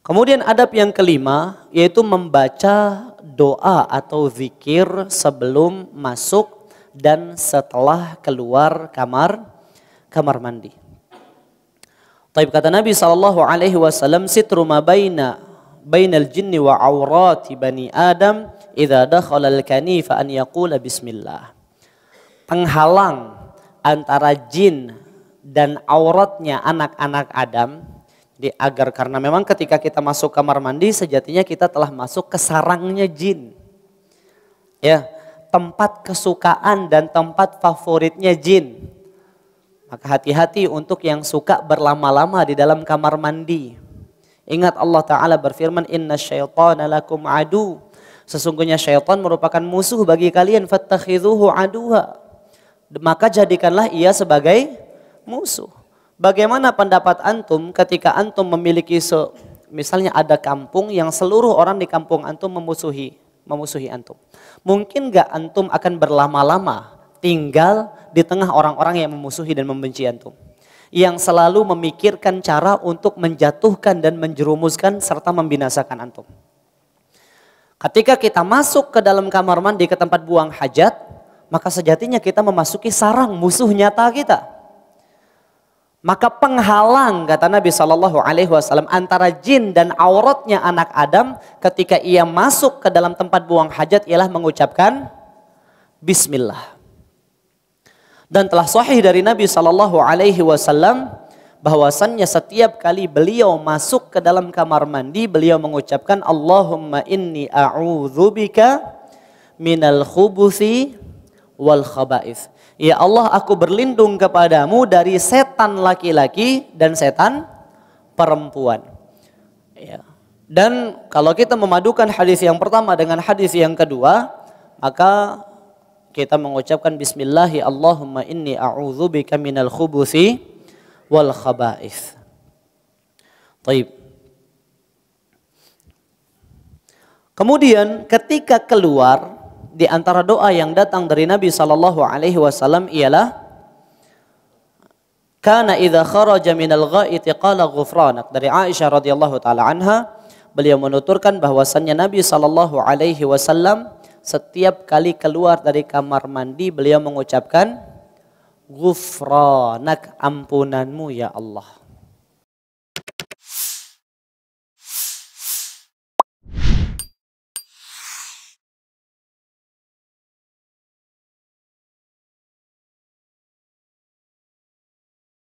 Kemudian adab yang kelima yaitu membaca doa atau zikir sebelum masuk dan setelah keluar kamar kamar mandi. Taib kata Nabi Shallallahu Alaihi Wasallam sitru ma baina bainal jinni wa aurati bani Adam idza dakhala al-kanifa an yaqula bismillah penghalang antara jin dan auratnya anak-anak Adam. Jadi agar karena memang ketika kita masuk kamar mandi sejatinya kita telah masuk ke sarangnya jin. Ya, tempat kesukaan dan tempat favoritnya jin. Maka hati-hati untuk yang suka berlama-lama di dalam kamar mandi. Ingat Allah Ta'ala berfirman, Inna syaitana lakum adu. Sesungguhnya syaitan merupakan musuh bagi kalian, fattakhidhuhu aduha maka jadikanlah ia sebagai musuh. Bagaimana pendapat antum ketika antum memiliki se misalnya ada kampung yang seluruh orang di kampung antum memusuhi, memusuhi antum. Mungkin gak antum akan berlama-lama tinggal di tengah orang-orang yang memusuhi dan membenci antum. Yang selalu memikirkan cara untuk menjatuhkan dan menjerumuskan serta membinasakan antum. Ketika kita masuk ke dalam kamar mandi ke tempat buang hajat, maka sejatinya kita memasuki sarang musuh nyata kita. Maka penghalang kata Nabi Shallallahu Alaihi Wasallam antara jin dan auratnya anak Adam ketika ia masuk ke dalam tempat buang hajat ialah mengucapkan Bismillah. Dan telah sahih dari Nabi Shallallahu Alaihi Wasallam bahwasannya setiap kali beliau masuk ke dalam kamar mandi beliau mengucapkan Allahumma inni a'udzubika minal khubuthi wal khabais, Ya Allah aku berlindung kepadamu dari setan laki-laki dan setan perempuan. Ya. Dan kalau kita memadukan hadis yang pertama dengan hadis yang kedua, maka kita mengucapkan bismillahi Allahumma inni a'udzubika minal khubusi wal khabais. Taib. Kemudian ketika keluar di antara doa yang datang dari Nabi Shallallahu Alaihi Wasallam ialah Kana idza kharaja minal ghaiti qala ghufranak. Dari Aisyah radhiyallahu taala anha, beliau menuturkan bahwasannya Nabi sallallahu alaihi wasallam setiap kali keluar dari kamar mandi beliau mengucapkan ghufranak ampunanmu ya Allah.